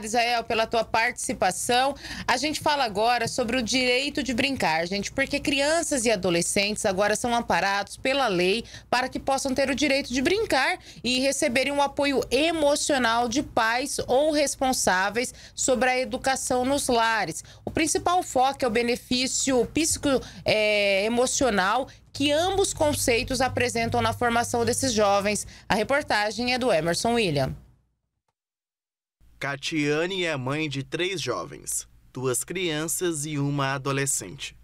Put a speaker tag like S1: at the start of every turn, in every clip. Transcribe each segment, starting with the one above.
S1: obrigada, Israel, é, pela tua participação. A gente fala agora sobre o direito de brincar, gente, porque crianças e adolescentes agora são amparados pela lei para que possam ter o direito de brincar e receberem um apoio emocional de pais ou responsáveis sobre a educação nos lares. O principal foco é o benefício psicoemocional é, que ambos conceitos apresentam na formação desses jovens. A reportagem é do Emerson William.
S2: Catiane é mãe de três jovens, duas crianças e uma adolescente.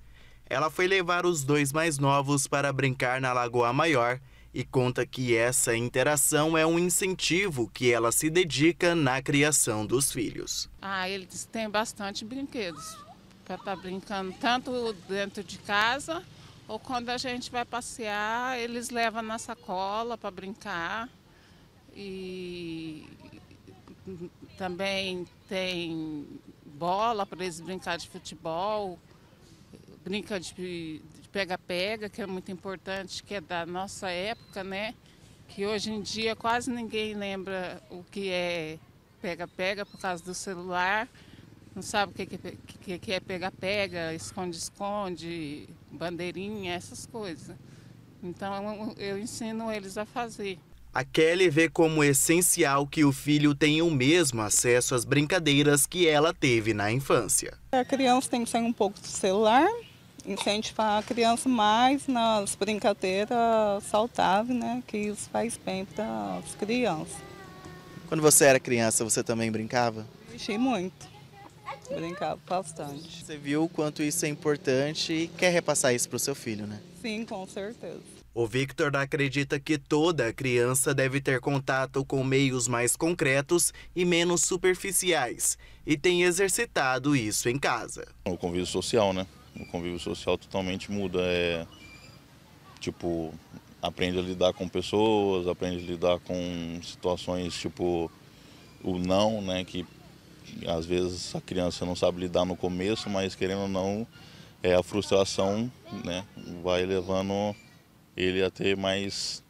S2: Ela foi levar os dois mais novos para brincar na Lagoa Maior e conta que essa interação é um incentivo que ela se dedica na criação dos filhos. Ah, eles têm bastante brinquedos para estar tá brincando tanto dentro de casa ou quando a gente vai passear, eles levam na sacola
S1: para brincar. E também
S2: tem bola para eles brincar de futebol, brinca de pega-pega, que é muito importante, que é da nossa época, né? Que hoje em dia quase ninguém lembra o que é pega-pega por causa do celular. Não sabe o que, que é, é pega-pega, esconde-esconde, bandeirinha, essas coisas. Então eu ensino eles a fazer. A Kelly vê como essencial que o filho tenha o mesmo acesso às brincadeiras que ela teve na infância.
S1: A criança tem que sair um pouco do celular, incentivar a criança mais nas brincadeiras saudáveis, né? Que isso faz bem para as crianças.
S2: Quando você era criança, você também brincava? Mexi muito. Brincava bastante. Você viu o quanto isso é importante e quer repassar isso para o seu filho, né? Sim, com certeza. O Victor acredita que toda criança deve ter contato com meios mais concretos e menos superficiais e tem exercitado isso em casa.
S1: O convívio social, né? O convívio social totalmente muda. É tipo, aprende a lidar com pessoas, aprende a lidar com situações tipo o não, né? Que às vezes a criança não sabe lidar no começo, mas querendo ou não, é a frustração, né? Vai levando ele a ter mais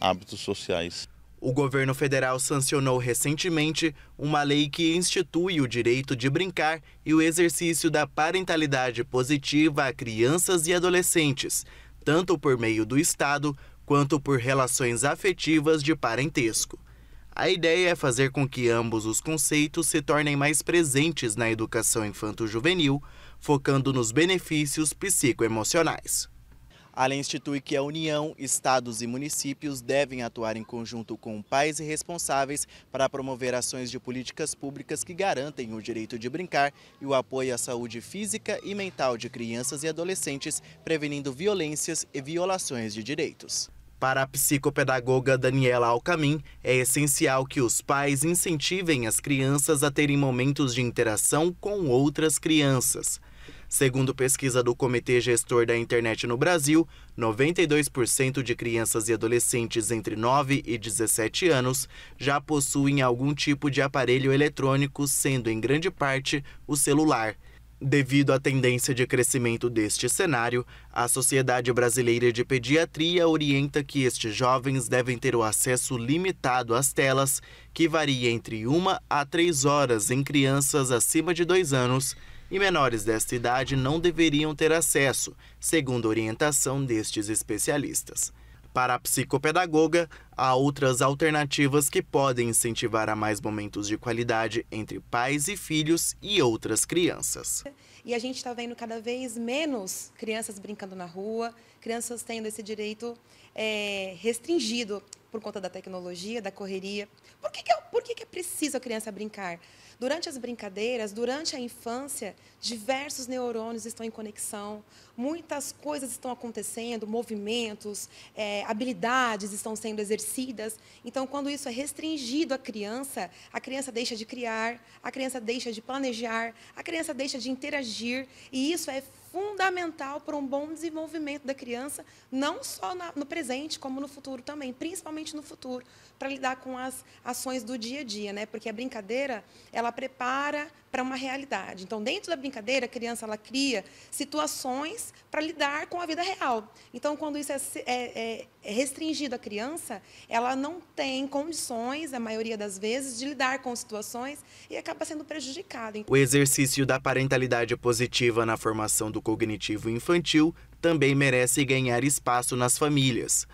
S1: hábitos
S2: sociais. O governo federal sancionou recentemente uma lei que institui o direito de brincar e o exercício da parentalidade positiva a crianças e adolescentes, tanto por meio do Estado quanto por relações afetivas de parentesco. A ideia é fazer com que ambos os conceitos se tornem mais presentes na educação infanto-juvenil, focando nos benefícios psicoemocionais. Além, institui que a União, estados e municípios devem atuar em conjunto com pais e responsáveis para promover ações de políticas públicas que garantem o direito de brincar e o apoio à saúde física e mental de crianças e adolescentes, prevenindo violências e violações de direitos. Para a psicopedagoga Daniela Alcamim, é essencial que os pais incentivem as crianças a terem momentos de interação com outras crianças. Segundo pesquisa do Comitê Gestor da Internet no Brasil, 92% de crianças e adolescentes entre 9 e 17 anos já possuem algum tipo de aparelho eletrônico, sendo em grande parte o celular. Devido à tendência de crescimento deste cenário, a Sociedade Brasileira de Pediatria orienta que estes jovens devem ter o acesso limitado às telas, que varia entre 1 a 3 horas em crianças acima de 2 anos e menores desta idade não deveriam ter acesso, segundo orientação destes especialistas. Para a psicopedagoga, Há outras alternativas que podem incentivar a mais momentos de qualidade entre pais e filhos e outras crianças.
S1: E a gente está vendo cada vez menos crianças brincando na rua, crianças tendo esse direito é, restringido por conta da tecnologia, da correria. Por que, que, é por que, que é preciso a criança brincar? Durante as brincadeiras, durante a infância, diversos neurônios estão em conexão, muitas coisas estão acontecendo, movimentos, é, habilidades estão sendo exercidas exercidas. Então, quando isso é restringido à criança, a criança deixa de criar, a criança deixa de planejar, a criança deixa de interagir, e isso é fundamental para um bom desenvolvimento da criança, não só na, no presente, como no futuro também, principalmente no futuro, para lidar com as ações do dia a dia, né? Porque a brincadeira, ela prepara para uma realidade. Então, dentro da brincadeira, a criança ela cria situações para lidar com a vida real. Então, quando isso é, é, é, é restringido à criança, ela não tem condições, a maioria das vezes, de lidar com situações e acaba sendo prejudicada. O
S2: exercício da parentalidade positiva na formação do cognitivo infantil também merece ganhar espaço nas famílias.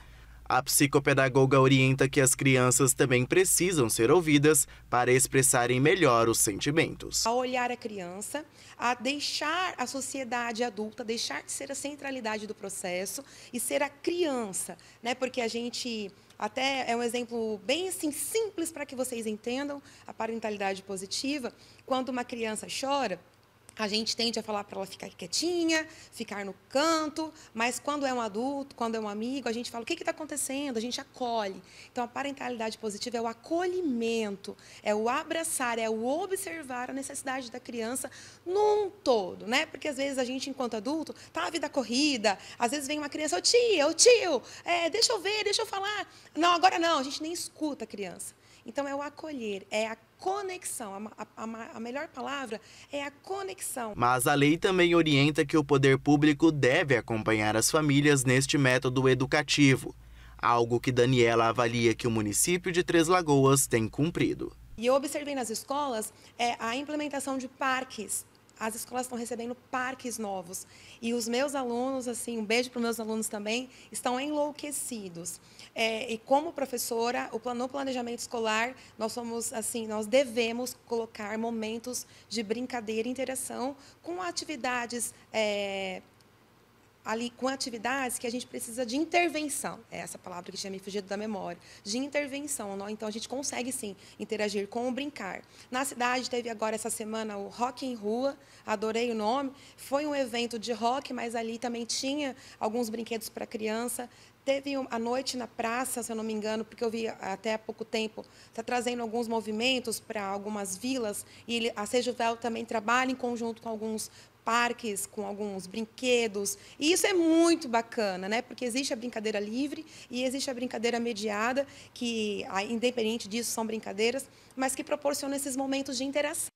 S2: A psicopedagoga orienta que as crianças também precisam ser ouvidas para expressarem melhor os sentimentos.
S1: A olhar a criança, a deixar a sociedade adulta, deixar de ser a centralidade do processo e ser a criança, né? Porque a gente até é um exemplo bem assim, simples para que vocês entendam a parentalidade positiva. Quando uma criança chora, a gente tende a falar para ela ficar quietinha, ficar no canto, mas quando é um adulto, quando é um amigo, a gente fala o que está acontecendo, a gente acolhe. Então, a parentalidade positiva é o acolhimento, é o abraçar, é o observar a necessidade da criança num todo, né? Porque às vezes a gente, enquanto adulto, tá a vida corrida, às vezes vem uma criança, ô tia, ô tio, é, deixa eu ver, deixa eu falar. Não, agora não, a gente nem escuta a criança. Então, é o acolher, é a conexão. A, a, a, melhor palavra é a conexão. Mas
S2: a lei também orienta que o poder público deve acompanhar as famílias neste método educativo, algo que Daniela avalia que o município de Três Lagoas tem cumprido.
S1: E eu observei nas escolas é, a implementação de parques as escolas estão recebendo parques novos. E os meus alunos, assim, um beijo para os meus alunos também, estão enlouquecidos. É, e como professora, o plano, no planejamento escolar, nós somos, assim, nós devemos colocar momentos de brincadeira e interação com atividades é, ali com atividades que a gente precisa de intervenção. É essa palavra que tinha me fugido da memória. De intervenção. Então, a gente consegue, sim, interagir com o brincar. Na cidade, teve agora essa semana o Rock em Rua, adorei o nome. Foi um evento de rock, mas ali também tinha alguns brinquedos para criança. Teve a noite na praça, se eu não me engano, porque eu vi até há pouco tempo, está trazendo alguns movimentos para algumas vilas e ele, a Vel também trabalha em conjunto com alguns parques, com alguns brinquedos. E isso é muito bacana, né? Porque existe a brincadeira livre e existe a brincadeira mediada, que, independente disso, são brincadeiras, mas que proporcionam esses momentos de interação.